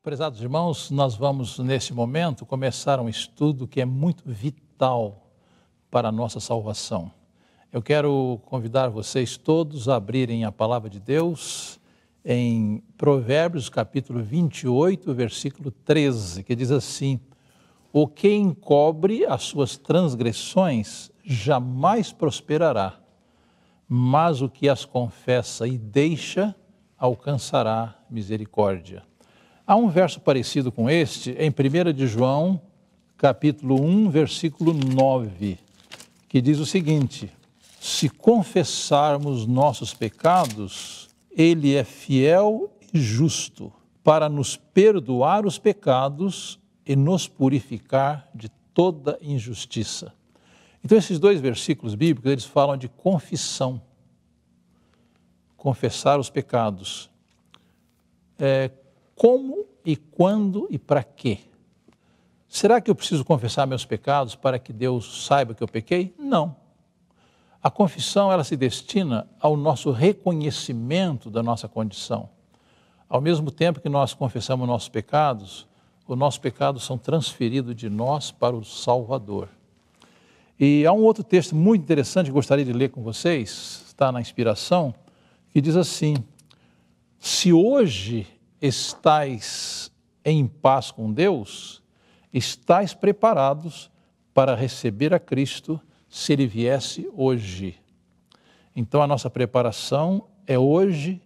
Prezados irmãos, nós vamos nesse momento começar um estudo que é muito vital para a nossa salvação. Eu quero convidar vocês todos a abrirem a palavra de Deus em Provérbios capítulo 28, versículo 13, que diz assim: o que encobre as suas transgressões jamais prosperará, mas o que as confessa e deixa alcançará misericórdia. Há um verso parecido com este em 1 de João, capítulo 1, versículo 9, que diz o seguinte: Se confessarmos nossos pecados, ele é fiel e justo para nos perdoar os pecados e nos purificar de toda injustiça. Então, esses dois versículos bíblicos, eles falam de confissão, confessar os pecados. É, como e quando e para quê? Será que eu preciso confessar meus pecados para que Deus saiba que eu pequei? Não. A confissão ela se destina ao nosso reconhecimento da nossa condição. Ao mesmo tempo que nós confessamos nossos pecados, os nossos pecados são transferidos de nós para o Salvador. E há um outro texto muito interessante que gostaria de ler com vocês, está na inspiração, que diz assim: Se hoje estáis em paz com Deus, estáis preparados para receber a Cristo se ele viesse hoje. Então a nossa preparação é hoje,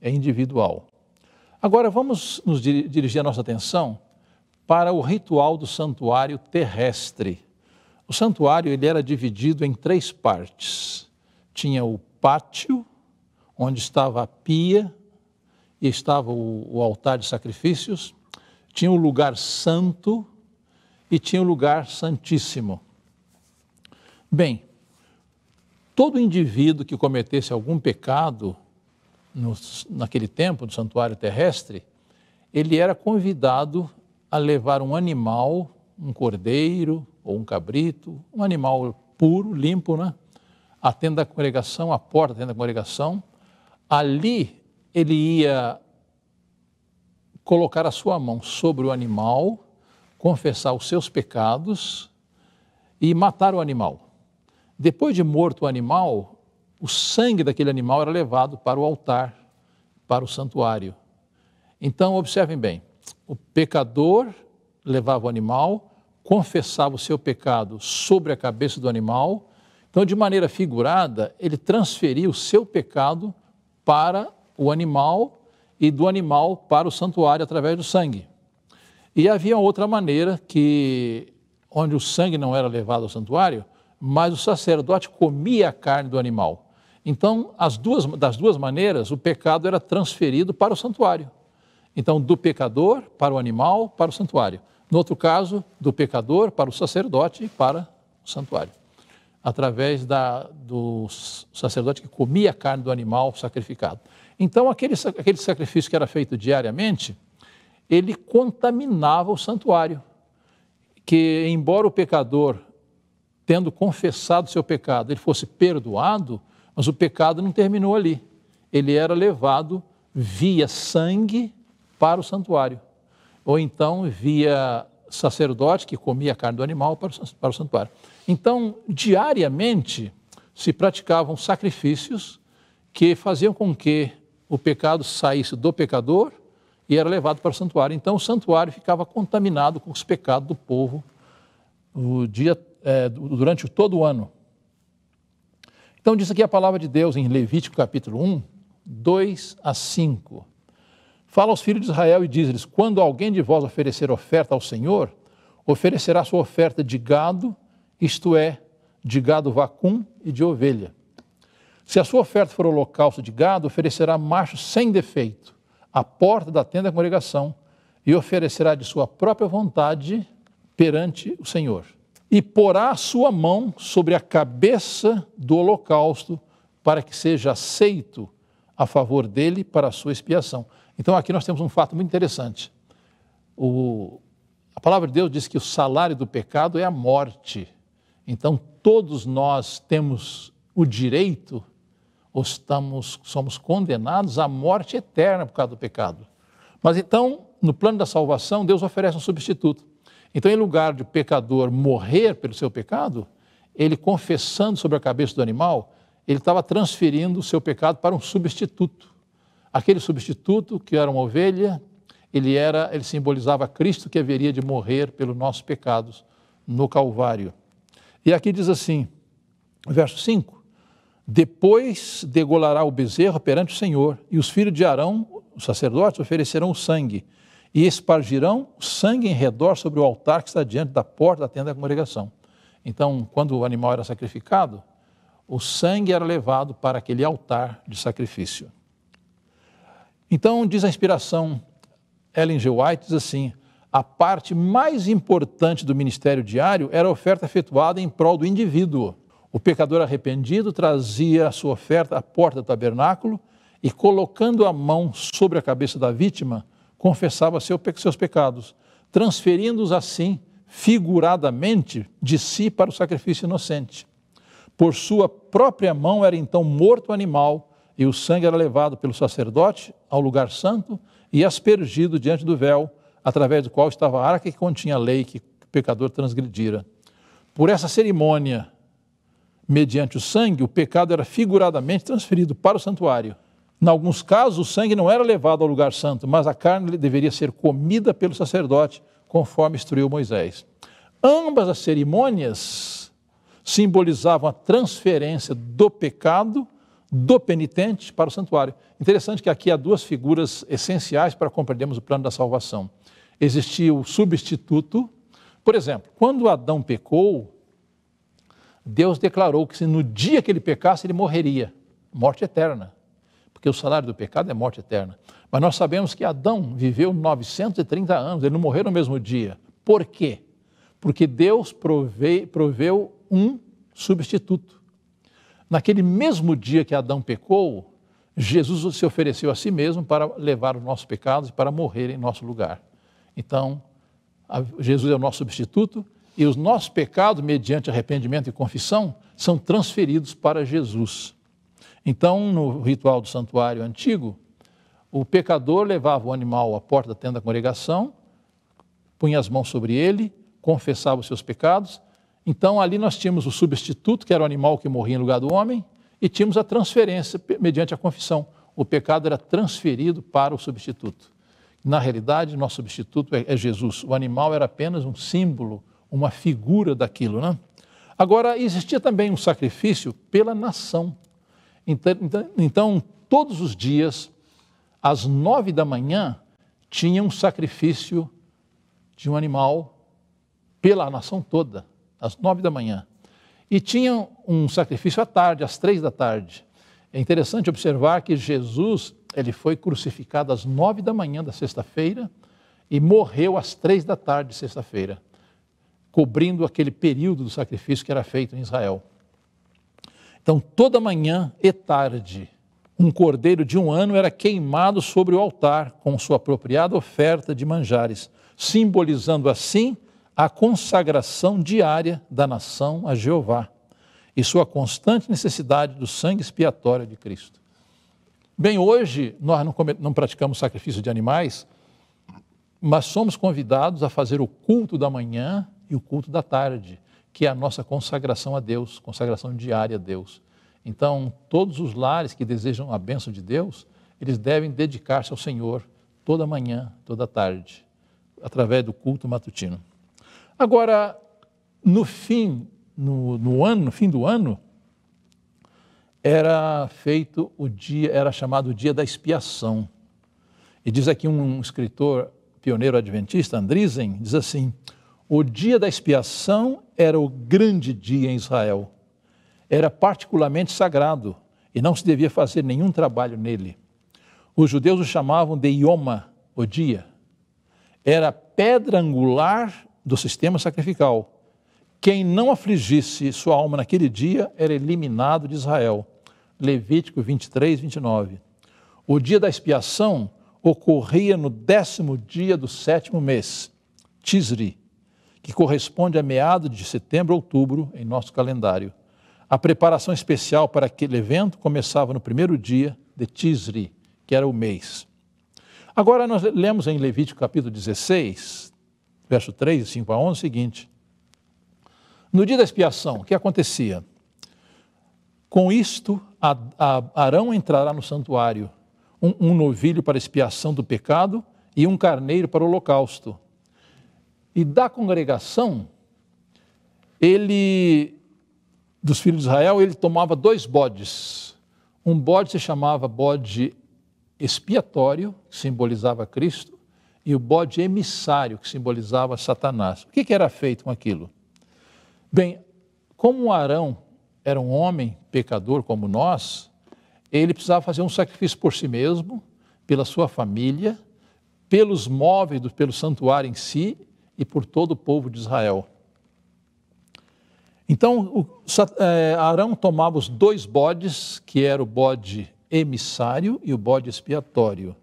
é individual. Agora vamos nos dirigir a nossa atenção para o ritual do santuário terrestre. O santuário ele era dividido em três partes. Tinha o pátio, onde estava a pia e estava o, o altar de sacrifícios, tinha o lugar santo e tinha o lugar santíssimo. Bem, todo indivíduo que cometesse algum pecado no, naquele tempo do santuário terrestre, ele era convidado a levar um animal, um cordeiro ou um cabrito, um animal puro, limpo, né? à tenda da congregação, à porta da tenda da congregação. Ali ele ia colocar a sua mão sobre o animal, confessar os seus pecados e matar o animal. Depois de morto o animal, o sangue daquele animal era levado para o altar, para o santuário. Então, observem bem: o pecador levava o animal, confessava o seu pecado sobre a cabeça do animal. Então, de maneira figurada, ele transferia o seu pecado para o animal e do animal para o santuário através do sangue. E havia outra maneira que onde o sangue não era levado ao santuário, mas o sacerdote comia a carne do animal. Então, duas, das duas maneiras, o pecado era transferido para o santuário. Então, do pecador para o animal, para o santuário. No outro caso, do pecador para o sacerdote e para o santuário. Através da, do sacerdote que comia a carne do animal sacrificado. Então, aquele, aquele sacrifício que era feito diariamente, ele contaminava o santuário. Que, embora o pecador, tendo confessado seu pecado, ele fosse perdoado, mas o pecado não terminou ali. Ele era levado via sangue para o santuário, ou então via sacerdote que comia a carne do animal para o santuário. Então, diariamente se praticavam sacrifícios que faziam com que o pecado saísse do pecador e era levado para o santuário. Então, o santuário ficava contaminado com os pecados do povo o dia, é, durante todo o ano. Então, diz aqui a palavra de Deus em Levítico capítulo 1, 2 a 5. Fala aos filhos de Israel e diz-lhes: Quando alguém de vós oferecer oferta ao Senhor, oferecerá sua oferta de gado, isto é, de gado vacum e de ovelha. Se a sua oferta for holocausto de gado, oferecerá macho sem defeito à porta da tenda da congregação e oferecerá de sua própria vontade perante o Senhor. E porá a sua mão sobre a cabeça do holocausto para que seja aceito a favor dele para a sua expiação. Então aqui nós temos um fato muito interessante. O, a palavra de Deus diz que o salário do pecado é a morte. Então todos nós temos o direito ou estamos, somos condenados à morte eterna por causa do pecado. Mas então, no plano da salvação, Deus oferece um substituto. Então, em lugar de o pecador morrer pelo seu pecado, ele confessando sobre a cabeça do animal, ele estava transferindo o seu pecado para um substituto. Aquele substituto, que era uma ovelha, ele era, ele simbolizava Cristo que haveria de morrer pelos nossos pecados no Calvário. E aqui diz assim, verso 5: Depois degolará o bezerro perante o Senhor, e os filhos de Arão, os sacerdotes, oferecerão o sangue, e espargirão o sangue em redor sobre o altar que está diante da porta da tenda da congregação. Então, quando o animal era sacrificado, o sangue era levado para aquele altar de sacrifício. Então, diz a inspiração Ellen G. White, diz assim, a parte mais importante do ministério diário era a oferta efetuada em prol do indivíduo. O pecador arrependido trazia a sua oferta à porta do tabernáculo e, colocando a mão sobre a cabeça da vítima, confessava seus pecados, transferindo-os assim, figuradamente, de si para o sacrifício inocente. Por sua própria mão era então morto o animal e o sangue era levado pelo sacerdote ao lugar santo e aspergido diante do véu, através do qual estava a arca que continha a lei que o pecador transgredira. Por essa cerimônia, mediante o sangue, o pecado era figuradamente transferido para o santuário. Em alguns casos, o sangue não era levado ao lugar santo, mas a carne deveria ser comida pelo sacerdote, conforme instruiu Moisés. Ambas as cerimônias simbolizavam a transferência do pecado do penitente para o santuário. Interessante que aqui há duas figuras essenciais para compreendermos o plano da salvação. Existia o substituto. Por exemplo, quando Adão pecou, Deus declarou que se no dia que ele pecasse, ele morreria. Morte eterna. Porque o salário do pecado é morte eterna. Mas nós sabemos que Adão viveu 930 anos, ele não morreu no mesmo dia. Por quê? Porque Deus provei, proveu um substituto. Naquele mesmo dia que Adão pecou, Jesus se ofereceu a si mesmo para levar os nossos pecados e para morrer em nosso lugar. Então, Jesus é o nosso substituto e os nossos pecados, mediante arrependimento e confissão, são transferidos para Jesus. Então, no ritual do santuário antigo, o pecador levava o animal à porta da tenda da congregação, punha as mãos sobre ele, confessava os seus pecados então, ali nós tínhamos o substituto, que era o animal que morria em lugar do homem, e tínhamos a transferência mediante a confissão. O pecado era transferido para o substituto. Na realidade, nosso substituto é, é Jesus. O animal era apenas um símbolo, uma figura daquilo. Né? Agora, existia também um sacrifício pela nação. Então, então, então todos os dias, às nove da manhã, tinha um sacrifício de um animal pela nação toda às nove da manhã. E tinha um sacrifício à tarde, às três da tarde. É interessante observar que Jesus ele foi crucificado às nove da manhã da sexta-feira e morreu às três da tarde de sexta-feira, cobrindo aquele período do sacrifício que era feito em Israel. Então, toda manhã e tarde, um cordeiro de um ano era queimado sobre o altar com sua apropriada oferta de manjares, simbolizando assim a consagração diária da nação a Jeová e sua constante necessidade do sangue expiatório de Cristo. Bem, hoje nós não, não praticamos sacrifício de animais, mas somos convidados a fazer o culto da manhã e o culto da tarde, que é a nossa consagração a Deus, consagração diária a Deus. Então, todos os lares que desejam a bênção de Deus, eles devem dedicar-se ao Senhor toda manhã, toda tarde, através do culto matutino. Agora, no fim, no, no ano, no fim do ano, era feito o dia, era chamado o dia da expiação. E diz aqui um escritor pioneiro adventista, Andrizen, diz assim: o dia da expiação era o grande dia em Israel. Era particularmente sagrado e não se devia fazer nenhum trabalho nele. Os judeus o chamavam de Yoma, o dia. Era pedra angular do sistema sacrificial. Quem não afligisse sua alma naquele dia era eliminado de Israel. Levítico 23, 29. O dia da expiação ocorria no décimo dia do sétimo mês, Tisri, que corresponde a meados de setembro outubro em nosso calendário. A preparação especial para aquele evento começava no primeiro dia de Tisri, que era o mês. Agora nós lemos em Levítico capítulo 16, verso 3, 5 a 11, é o seguinte: No dia da expiação, o que acontecia? Com isto, Arão entrará no santuário, um, um novilho para expiação do pecado e um carneiro para o holocausto. E da congregação, ele, dos filhos de Israel, ele tomava dois bodes. Um bode se chamava bode expiatório, que simbolizava Cristo, e o bode emissário que simbolizava Satanás. O que, era feito com aquilo? Bem, como Arão era um homem pecador como nós, ele precisava fazer um sacrifício por si mesmo, pela sua família, pelos móveis, pelo santuário em si e por todo o povo de Israel. Então, o, é, Arão tomava os dois bodes, que era o bode emissário e o bode expiatório.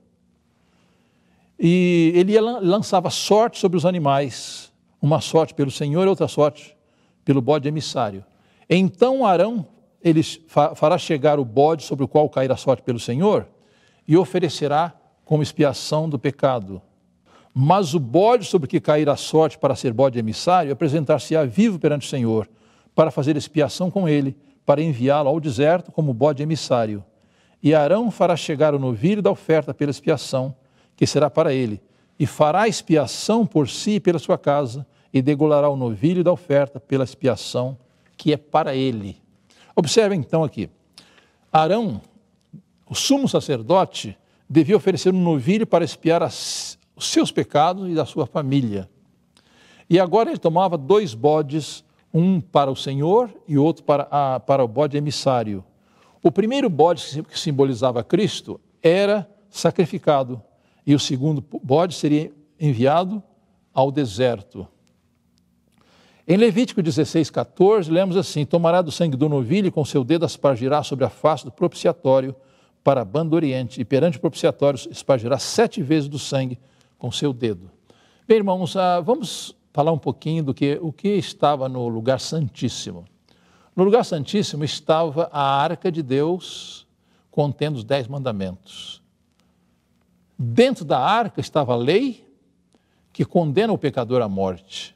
E ele lançava sorte sobre os animais, uma sorte pelo Senhor e outra sorte pelo bode emissário. Então Arão ele fará chegar o bode sobre o qual cair a sorte pelo Senhor e oferecerá como expiação do pecado. Mas o bode sobre que cair a sorte para ser bode emissário é apresentar-se-á vivo perante o Senhor, para fazer expiação com ele, para enviá-lo ao deserto como bode emissário. E Arão fará chegar o novilho da oferta pela expiação que será para ele, e fará expiação por si e pela sua casa, e degolará o novilho da oferta pela expiação que é para ele. Observe então aqui. Arão, o sumo sacerdote, devia oferecer um novilho para expiar as, os seus pecados e da sua família. E agora ele tomava dois bodes, um para o Senhor e outro para, a, para o bode emissário. O primeiro bode que simbolizava Cristo era sacrificado e o segundo bode seria enviado ao deserto. Em Levítico 16, 14, lemos assim: Tomará do sangue do novilho e com seu dedo aspargirá sobre a face do propiciatório para a banda oriente, e perante o propiciatório espargirá sete vezes do sangue com seu dedo. Bem, irmãos, ah, vamos falar um pouquinho do que, o que estava no lugar santíssimo. No lugar santíssimo estava a arca de Deus contendo os dez mandamentos. Dentro da arca estava a lei que condena o pecador à morte.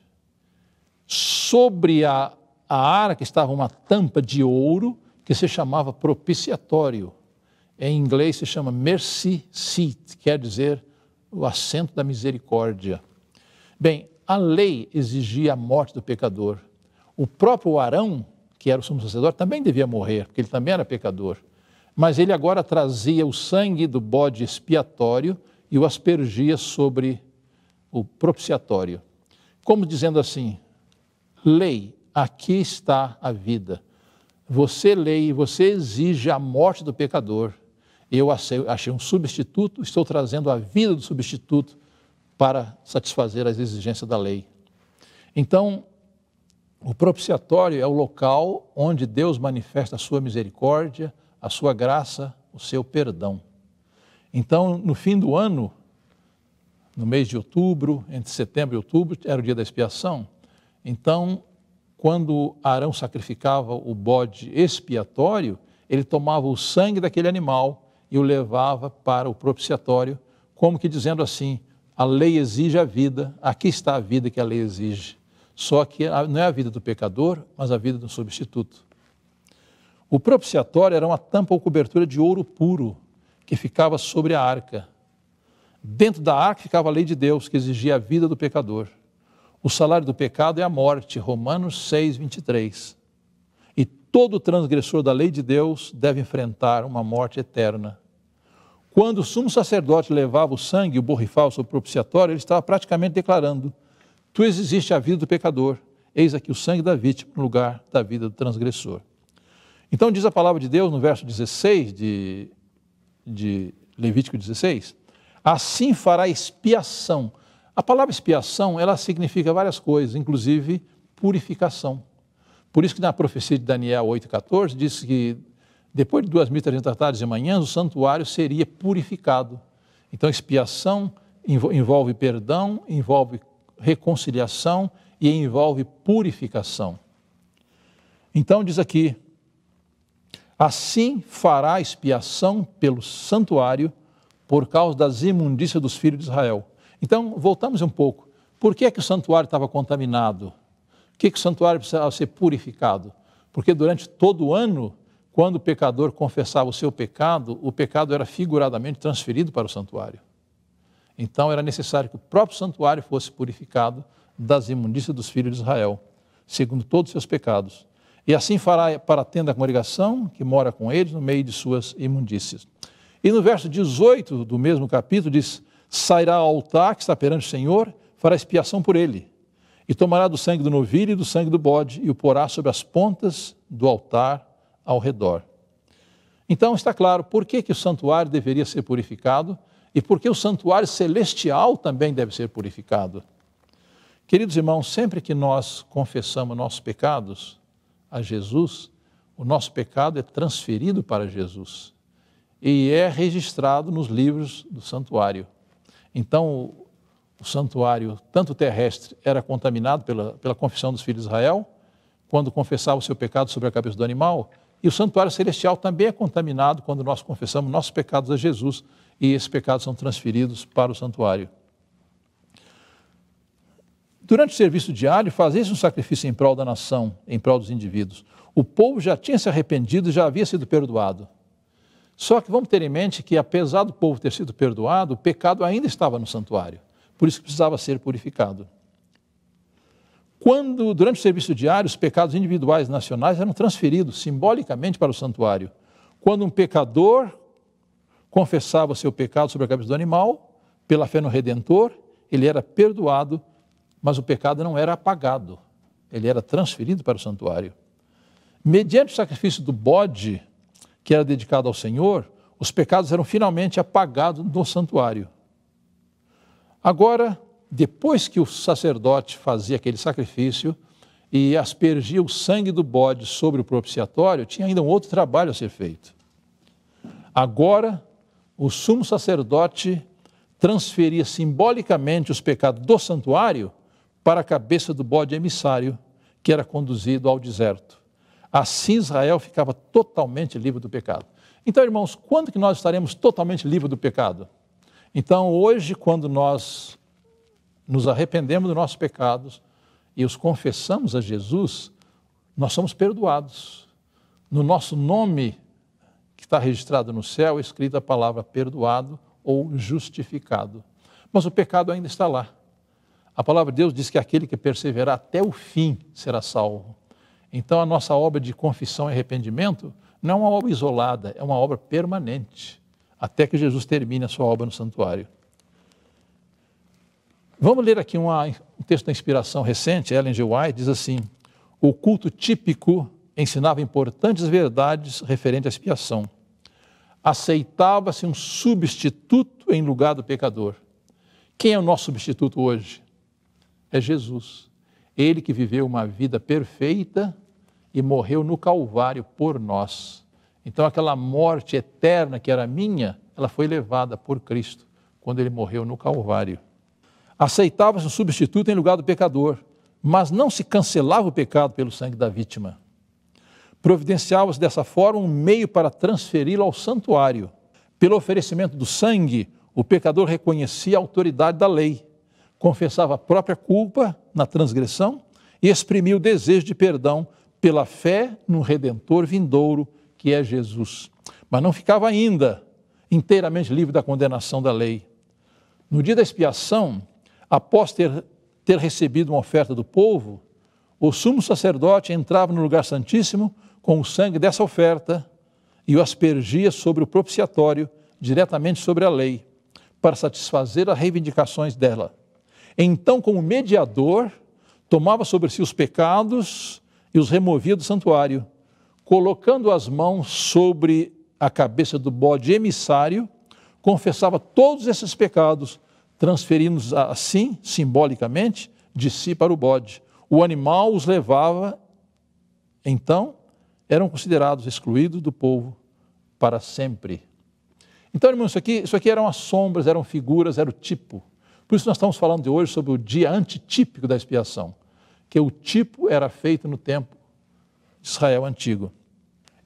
Sobre a, a arca estava uma tampa de ouro que se chamava propiciatório. Em inglês se chama mercy seat, quer dizer o assento da misericórdia. Bem, a lei exigia a morte do pecador. O próprio Arão, que era o sumo sacerdote, também devia morrer, porque ele também era pecador mas ele agora trazia o sangue do bode expiatório e o aspergia sobre o propiciatório, como dizendo assim: lei, aqui está a vida. Você lei, você exige a morte do pecador. Eu achei um substituto, estou trazendo a vida do substituto para satisfazer as exigências da lei. Então, o propiciatório é o local onde Deus manifesta a sua misericórdia, a sua graça, o seu perdão. Então, no fim do ano, no mês de outubro, entre setembro e outubro, era o dia da expiação. Então, quando Arão sacrificava o bode expiatório, ele tomava o sangue daquele animal e o levava para o propiciatório, como que dizendo assim: a lei exige a vida, aqui está a vida que a lei exige. Só que não é a vida do pecador, mas a vida do substituto. O propiciatório era uma tampa ou cobertura de ouro puro que ficava sobre a arca. Dentro da arca ficava a lei de Deus, que exigia a vida do pecador. O salário do pecado é a morte, Romanos 6, 23. E todo transgressor da lei de Deus deve enfrentar uma morte eterna. Quando o sumo sacerdote levava o sangue e o borrifal, sobre o propiciatório, ele estava praticamente declarando: Tu exigiste a vida do pecador, eis aqui o sangue da vítima no lugar da vida do transgressor. Então, diz a palavra de Deus no verso 16 de, de Levítico 16: Assim fará expiação. A palavra expiação ela significa várias coisas, inclusive purificação. Por isso que na profecia de Daniel 8,14 diz que depois de 2.300 tardes e manhãs, o santuário seria purificado. Então, expiação envolve perdão, envolve reconciliação e envolve purificação. Então, diz aqui, Assim fará expiação pelo santuário por causa das imundícias dos filhos de Israel. Então, voltamos um pouco. Por que é que o santuário estava contaminado? Por que, é que o santuário precisava ser purificado? Porque durante todo o ano, quando o pecador confessava o seu pecado, o pecado era figuradamente transferido para o santuário. Então era necessário que o próprio santuário fosse purificado das imundícias dos filhos de Israel, segundo todos os seus pecados. E assim fará para a tenda da congregação, que mora com eles, no meio de suas imundícias. E no verso 18 do mesmo capítulo diz: Sairá ao altar que está perante o Senhor, fará expiação por ele, e tomará do sangue do novilho e do sangue do bode, e o porá sobre as pontas do altar ao redor. Então está claro por que, que o santuário deveria ser purificado e por que o santuário celestial também deve ser purificado. Queridos irmãos, sempre que nós confessamos nossos pecados, a Jesus, o nosso pecado é transferido para Jesus e é registrado nos livros do santuário. Então, o santuário, tanto terrestre, era contaminado pela, pela confissão dos filhos de Israel, quando confessava o seu pecado sobre a cabeça do animal, e o santuário celestial também é contaminado quando nós confessamos nossos pecados a Jesus e esses pecados são transferidos para o santuário. Durante o serviço diário, fazia-se um sacrifício em prol da nação, em prol dos indivíduos. O povo já tinha se arrependido e já havia sido perdoado. Só que vamos ter em mente que, apesar do povo ter sido perdoado, o pecado ainda estava no santuário. Por isso precisava ser purificado. Quando, durante o serviço diário, os pecados individuais e nacionais eram transferidos simbolicamente para o santuário. Quando um pecador confessava seu pecado sobre a cabeça do animal, pela fé no Redentor, ele era perdoado mas o pecado não era apagado, ele era transferido para o santuário. Mediante o sacrifício do bode, que era dedicado ao Senhor, os pecados eram finalmente apagados no santuário. Agora, depois que o sacerdote fazia aquele sacrifício e aspergia o sangue do bode sobre o propiciatório, tinha ainda um outro trabalho a ser feito. Agora, o sumo sacerdote transferia simbolicamente os pecados do santuário para a cabeça do bode emissário, que era conduzido ao deserto. Assim Israel ficava totalmente livre do pecado. Então, irmãos, quando que nós estaremos totalmente livres do pecado? Então, hoje, quando nós nos arrependemos dos nossos pecados e os confessamos a Jesus, nós somos perdoados. No nosso nome, que está registrado no céu, é escrita a palavra perdoado ou justificado. Mas o pecado ainda está lá. A palavra de Deus diz que aquele que perseverar até o fim será salvo. Então a nossa obra de confissão e arrependimento não é uma obra isolada, é uma obra permanente, até que Jesus termine a sua obra no santuário. Vamos ler aqui uma, um texto da inspiração recente, Ellen G. White diz assim: O culto típico ensinava importantes verdades referentes à expiação. Aceitava-se um substituto em lugar do pecador. Quem é o nosso substituto hoje? é Jesus. Ele que viveu uma vida perfeita e morreu no Calvário por nós. Então, aquela morte eterna que era minha, ela foi levada por Cristo quando ele morreu no Calvário. Aceitava-se um substituto em lugar do pecador, mas não se cancelava o pecado pelo sangue da vítima. Providenciava-se dessa forma um meio para transferi-lo ao santuário. Pelo oferecimento do sangue, o pecador reconhecia a autoridade da lei confessava a própria culpa na transgressão e exprimia o desejo de perdão pela fé no redentor vindouro que é Jesus. Mas não ficava ainda inteiramente livre da condenação da lei. No dia da expiação, após ter, ter recebido uma oferta do povo, o sumo sacerdote entrava no lugar santíssimo com o sangue dessa oferta e o aspergia sobre o propiciatório, diretamente sobre a lei, para satisfazer as reivindicações dela. Então, como mediador, tomava sobre si os pecados e os removia do santuário, colocando as mãos sobre a cabeça do bode emissário, confessava todos esses pecados, transferindo-os assim, simbolicamente, de si para o bode. O animal os levava, então, eram considerados excluídos do povo para sempre. Então, irmãos, isso aqui, isso aqui eram as sombras, eram figuras, era o tipo. Por isso nós estamos falando de hoje sobre o dia antitípico da expiação, que o tipo era feito no tempo de Israel antigo.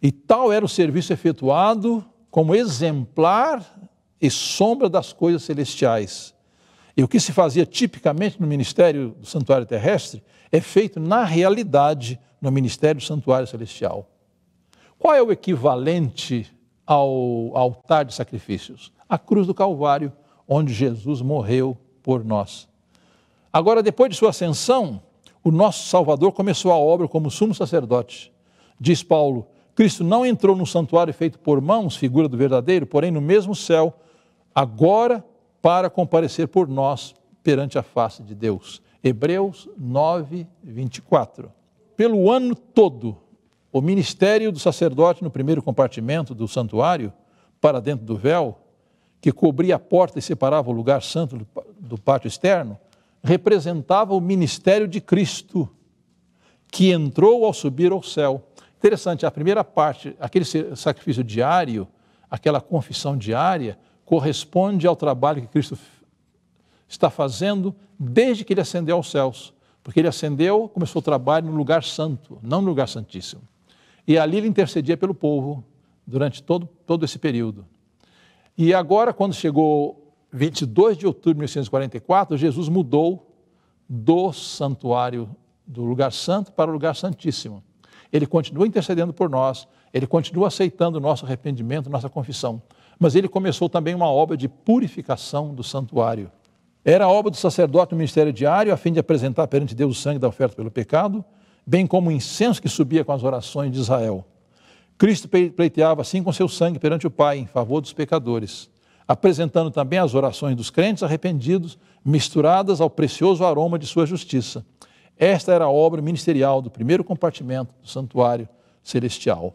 E tal era o serviço efetuado como exemplar e sombra das coisas celestiais. E o que se fazia tipicamente no ministério do santuário terrestre é feito na realidade no ministério do santuário celestial. Qual é o equivalente ao altar de sacrifícios? A cruz do Calvário, onde Jesus morreu por nós. Agora, depois de sua ascensão, o nosso Salvador começou a obra como sumo sacerdote. Diz Paulo: Cristo não entrou no santuário feito por mãos, figura do verdadeiro, porém no mesmo céu, agora para comparecer por nós perante a face de Deus. Hebreus 9, 24. Pelo ano todo, o ministério do sacerdote no primeiro compartimento do santuário, para dentro do véu, que cobria a porta e separava o lugar santo do pátio externo, representava o ministério de Cristo, que entrou ao subir ao céu. Interessante, a primeira parte, aquele sacrifício diário, aquela confissão diária, corresponde ao trabalho que Cristo está fazendo desde que ele ascendeu aos céus. Porque ele ascendeu, começou o trabalho no lugar santo, não no lugar santíssimo. E ali ele intercedia pelo povo durante todo, todo esse período. E agora, quando chegou 22 de outubro de 1944, Jesus mudou do santuário, do lugar santo, para o lugar santíssimo. Ele continua intercedendo por nós, ele continua aceitando o nosso arrependimento, nossa confissão. Mas ele começou também uma obra de purificação do santuário. Era a obra do sacerdote no ministério diário, a fim de apresentar perante Deus o sangue da oferta pelo pecado, bem como o incenso que subia com as orações de Israel. Cristo pleiteava assim com seu sangue perante o Pai em favor dos pecadores, apresentando também as orações dos crentes arrependidos, misturadas ao precioso aroma de sua justiça. Esta era a obra ministerial do primeiro compartimento do santuário celestial.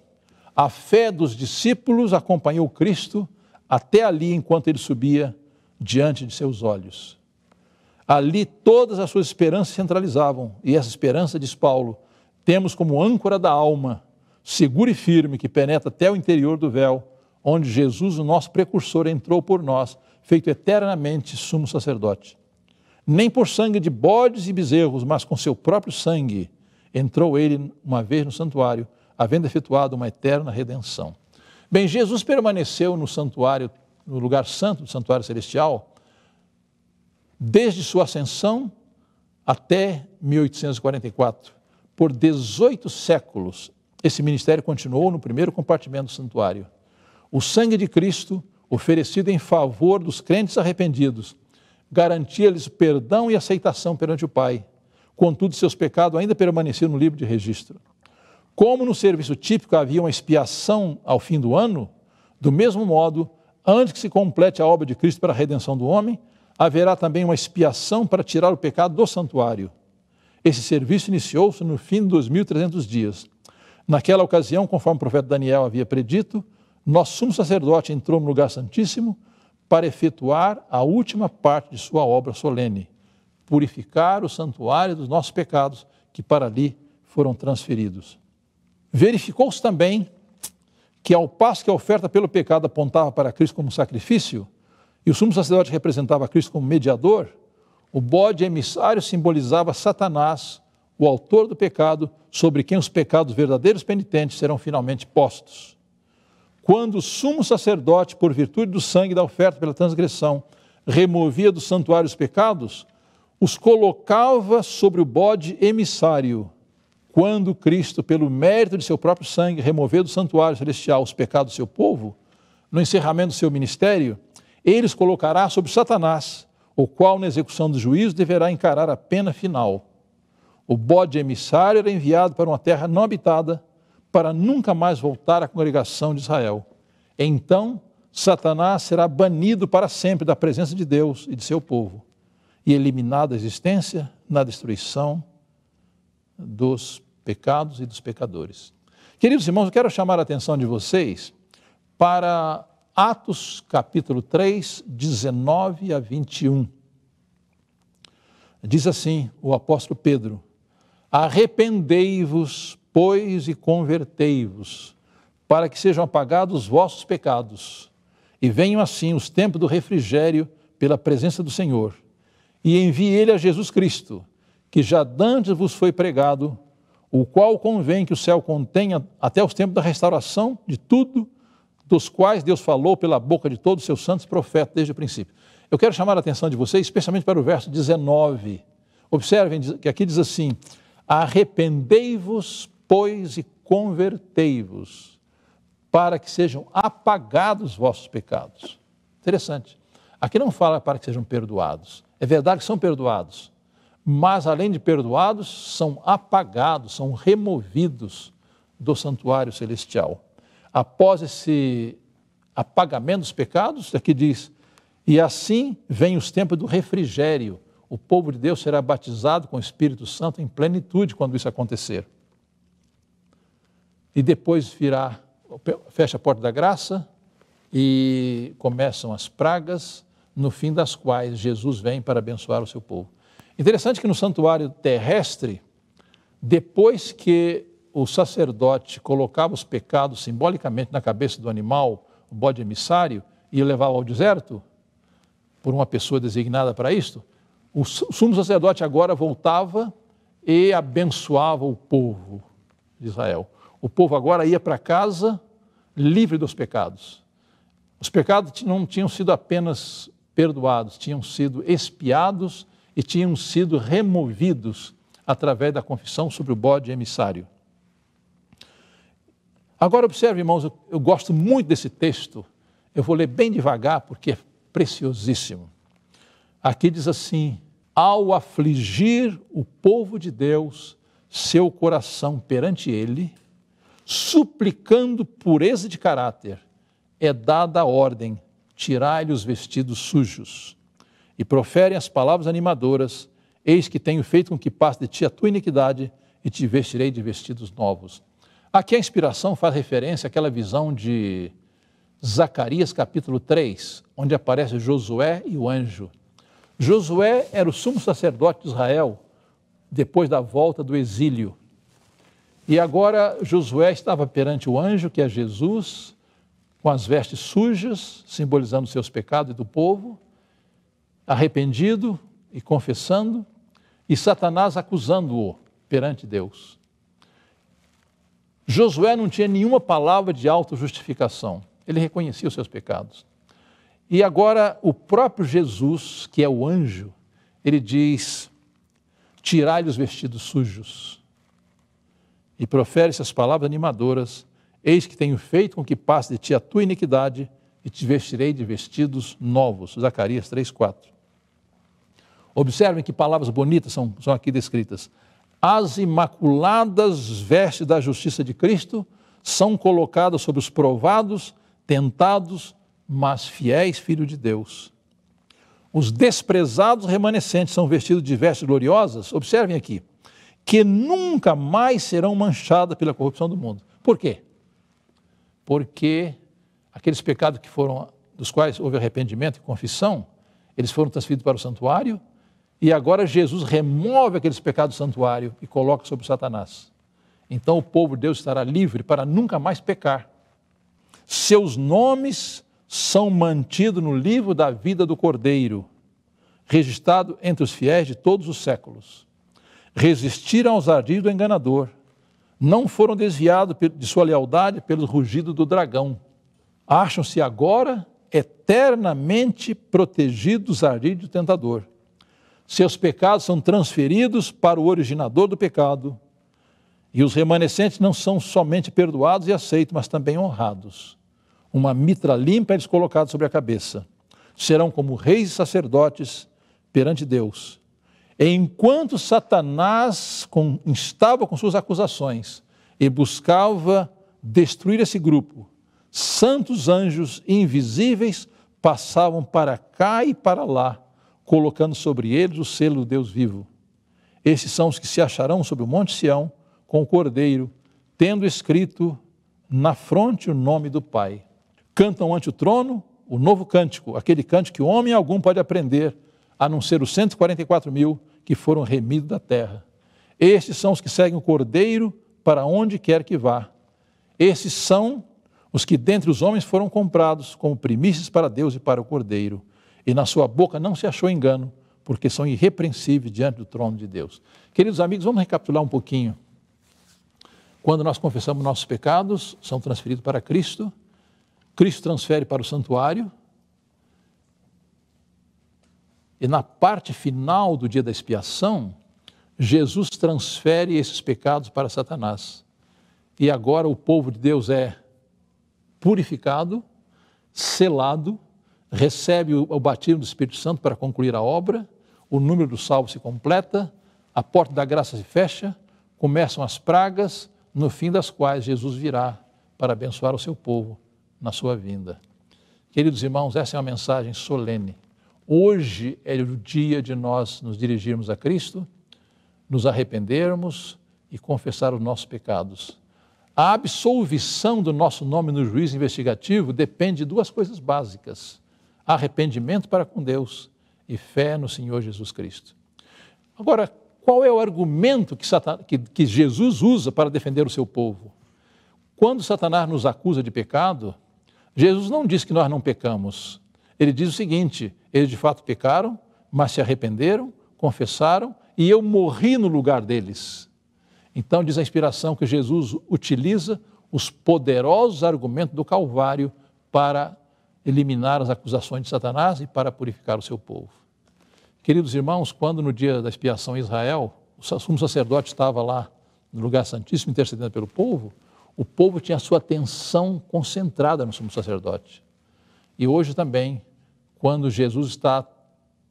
A fé dos discípulos acompanhou Cristo até ali enquanto ele subia diante de seus olhos. Ali todas as suas esperanças se centralizavam, e essa esperança, diz Paulo, temos como âncora da alma seguro e firme, que penetra até o interior do véu, onde Jesus, o nosso precursor, entrou por nós, feito eternamente sumo sacerdote. Nem por sangue de bodes e bezerros, mas com seu próprio sangue, entrou ele uma vez no santuário, havendo efetuado uma eterna redenção. Bem, Jesus permaneceu no santuário, no lugar santo do santuário celestial, desde sua ascensão até 1844, por 18 séculos esse ministério continuou no primeiro compartimento do santuário. O sangue de Cristo, oferecido em favor dos crentes arrependidos, garantia-lhes perdão e aceitação perante o Pai. Contudo, seus pecados ainda permaneciam no livro de registro. Como no serviço típico havia uma expiação ao fim do ano, do mesmo modo, antes que se complete a obra de Cristo para a redenção do homem, haverá também uma expiação para tirar o pecado do santuário. Esse serviço iniciou-se no fim de 2300 dias. Naquela ocasião, conforme o profeta Daniel havia predito, nosso sumo sacerdote entrou no lugar santíssimo para efetuar a última parte de sua obra solene, purificar o santuário dos nossos pecados que para ali foram transferidos. Verificou-se também que, ao passo que a oferta pelo pecado apontava para Cristo como sacrifício, e o sumo sacerdote representava Cristo como mediador, o bode emissário simbolizava Satanás o autor do pecado, sobre quem os pecados verdadeiros penitentes serão finalmente postos. Quando o sumo sacerdote, por virtude do sangue da oferta pela transgressão, removia do santuário os pecados, os colocava sobre o bode emissário. Quando Cristo, pelo mérito de seu próprio sangue, removeu do santuário celestial os pecados do seu povo, no encerramento do seu ministério, ele os colocará sobre Satanás, o qual, na execução do juízo, deverá encarar a pena final. O bode emissário era enviado para uma terra não habitada, para nunca mais voltar à congregação de Israel. Então, Satanás será banido para sempre da presença de Deus e de seu povo, e eliminado da existência na destruição dos pecados e dos pecadores. Queridos irmãos, eu quero chamar a atenção de vocês para Atos capítulo 3, 19 a 21. Diz assim o apóstolo Pedro: Arrependei-vos, pois, e convertei-vos, para que sejam apagados os vossos pecados, e venham assim os tempos do refrigério pela presença do Senhor. E envie ele a Jesus Cristo, que já dantes vos foi pregado, o qual convém que o céu contenha até os tempos da restauração de tudo, dos quais Deus falou pela boca de todos os seus santos profetas desde o princípio. Eu quero chamar a atenção de vocês, especialmente para o verso 19. Observem que aqui diz assim: Arrependei-vos, pois, e convertei-vos, para que sejam apagados vossos pecados. Interessante. Aqui não fala para que sejam perdoados. É verdade que são perdoados, mas além de perdoados, são apagados, são removidos do santuário celestial. Após esse apagamento dos pecados, aqui é diz: E assim vem os tempos do refrigério o povo de Deus será batizado com o Espírito Santo em plenitude quando isso acontecer. E depois virá, fecha a porta da graça e começam as pragas, no fim das quais Jesus vem para abençoar o seu povo. Interessante que no santuário terrestre, depois que o sacerdote colocava os pecados simbolicamente na cabeça do animal, o bode emissário, e levava ao deserto, por uma pessoa designada para isto, o sumo sacerdote agora voltava e abençoava o povo de Israel. O povo agora ia para casa livre dos pecados. Os pecados não tinham sido apenas perdoados, tinham sido expiados e tinham sido removidos através da confissão sobre o bode emissário. Agora observe, irmãos, eu, eu gosto muito desse texto. Eu vou ler bem devagar porque é preciosíssimo. Aqui diz assim: ao afligir o povo de Deus, seu coração perante ele, suplicando pureza de caráter, é dada a ordem: tirai-lhe os vestidos sujos. E proferem as palavras animadoras: Eis que tenho feito com que passe de ti a tua iniquidade e te vestirei de vestidos novos. Aqui a inspiração faz referência àquela visão de Zacarias capítulo 3, onde aparece Josué e o anjo. Josué era o sumo sacerdote de Israel depois da volta do exílio. E agora Josué estava perante o anjo, que é Jesus, com as vestes sujas, simbolizando seus pecados e do povo, arrependido e confessando, e Satanás acusando-o perante Deus. Josué não tinha nenhuma palavra de autojustificação. Ele reconhecia os seus pecados. E agora o próprio Jesus, que é o anjo, ele diz: tirai-lhe os vestidos sujos. E profere essas palavras animadoras: Eis que tenho feito com que passe de ti a tua iniquidade e te vestirei de vestidos novos. Zacarias 3,4. Observem que palavras bonitas são, são aqui descritas. As imaculadas vestes da justiça de Cristo são colocadas sobre os provados, tentados, mas fiéis filho de Deus. Os desprezados remanescentes são vestidos de vestes gloriosas, observem aqui, que nunca mais serão manchadas pela corrupção do mundo. Por quê? Porque aqueles pecados que foram dos quais houve arrependimento e confissão, eles foram transferidos para o santuário e agora Jesus remove aqueles pecados do santuário e coloca sobre Satanás. Então o povo de Deus estará livre para nunca mais pecar. Seus nomes são mantidos no livro da vida do Cordeiro, registrado entre os fiéis de todos os séculos. Resistiram aos ardis do enganador, não foram desviados de sua lealdade pelo rugido do dragão. Acham-se agora eternamente protegidos dos ardis do tentador. Seus pecados são transferidos para o originador do pecado, e os remanescentes não são somente perdoados e aceitos, mas também honrados uma mitra limpa eles colocados sobre a cabeça. Serão como reis e sacerdotes perante Deus. enquanto Satanás com, estava com suas acusações e buscava destruir esse grupo, santos anjos invisíveis passavam para cá e para lá, colocando sobre eles o selo do Deus vivo. Esses são os que se acharão sobre o Monte Sião com o Cordeiro, tendo escrito na fronte o nome do Pai cantam ante o trono o novo cântico, aquele cântico que homem algum pode aprender, a não ser os 144 mil que foram remidos da terra. Estes são os que seguem o cordeiro para onde quer que vá. Esses são os que dentre os homens foram comprados como primícias para Deus e para o cordeiro. E na sua boca não se achou engano, porque são irrepreensíveis diante do trono de Deus. Queridos amigos, vamos recapitular um pouquinho. Quando nós confessamos nossos pecados, são transferidos para Cristo Cristo transfere para o santuário. E na parte final do dia da expiação, Jesus transfere esses pecados para Satanás. E agora o povo de Deus é purificado, selado, recebe o batismo do Espírito Santo para concluir a obra, o número do salvo se completa, a porta da graça se fecha, começam as pragas, no fim das quais Jesus virá para abençoar o seu povo na sua vinda. Queridos irmãos, essa é uma mensagem solene. Hoje é o dia de nós nos dirigirmos a Cristo, nos arrependermos e confessar os nossos pecados. A absolvição do nosso nome no juiz investigativo depende de duas coisas básicas: arrependimento para com Deus e fé no Senhor Jesus Cristo. Agora, qual é o argumento que, que, que Jesus usa para defender o seu povo? Quando Satanás nos acusa de pecado, Jesus não diz que nós não pecamos. Ele diz o seguinte: eles de fato pecaram, mas se arrependeram, confessaram e eu morri no lugar deles. Então, diz a inspiração que Jesus utiliza os poderosos argumentos do Calvário para eliminar as acusações de Satanás e para purificar o seu povo. Queridos irmãos, quando no dia da expiação em Israel, o sumo sacerdote estava lá no lugar santíssimo intercedendo pelo povo, o povo tinha a sua atenção concentrada no sumo sacerdote. E hoje também, quando Jesus está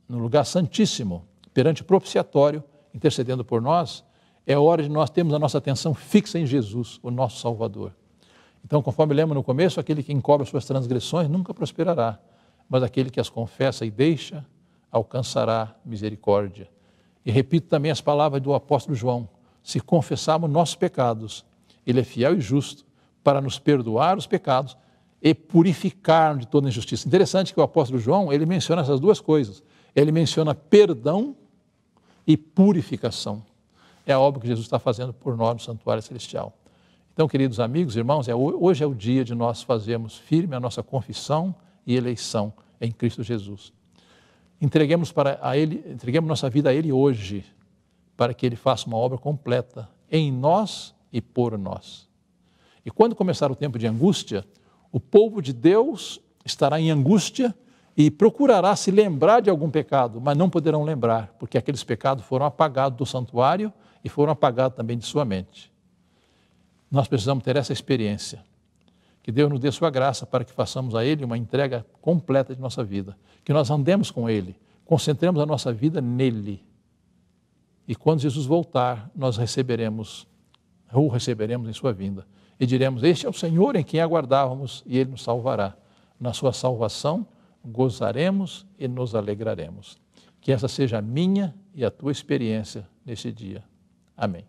no lugar santíssimo, perante o propiciatório, intercedendo por nós, é hora de nós termos a nossa atenção fixa em Jesus, o nosso Salvador. Então, conforme lemos no começo, aquele que encobre suas transgressões nunca prosperará, mas aquele que as confessa e deixa alcançará misericórdia. E repito também as palavras do apóstolo João: se confessarmos nossos pecados, ele é fiel e justo para nos perdoar os pecados e purificar de toda injustiça. Interessante que o apóstolo João, ele menciona essas duas coisas. Ele menciona perdão e purificação. É a obra que Jesus está fazendo por nós no santuário celestial. Então, queridos amigos, irmãos, é, hoje é o dia de nós fazermos firme a nossa confissão e eleição em Cristo Jesus. Entreguemos para a ele, entreguemos nossa vida a ele hoje, para que ele faça uma obra completa em nós e por nós. E quando começar o tempo de angústia, o povo de Deus estará em angústia e procurará se lembrar de algum pecado, mas não poderão lembrar, porque aqueles pecados foram apagados do santuário e foram apagados também de sua mente. Nós precisamos ter essa experiência. Que Deus nos dê sua graça para que façamos a Ele uma entrega completa de nossa vida. Que nós andemos com Ele, concentremos a nossa vida nele. E quando Jesus voltar, nós receberemos o receberemos em sua vinda. E diremos: Este é o Senhor em quem aguardávamos, e ele nos salvará. Na sua salvação gozaremos e nos alegraremos. Que essa seja a minha e a tua experiência nesse dia. Amém.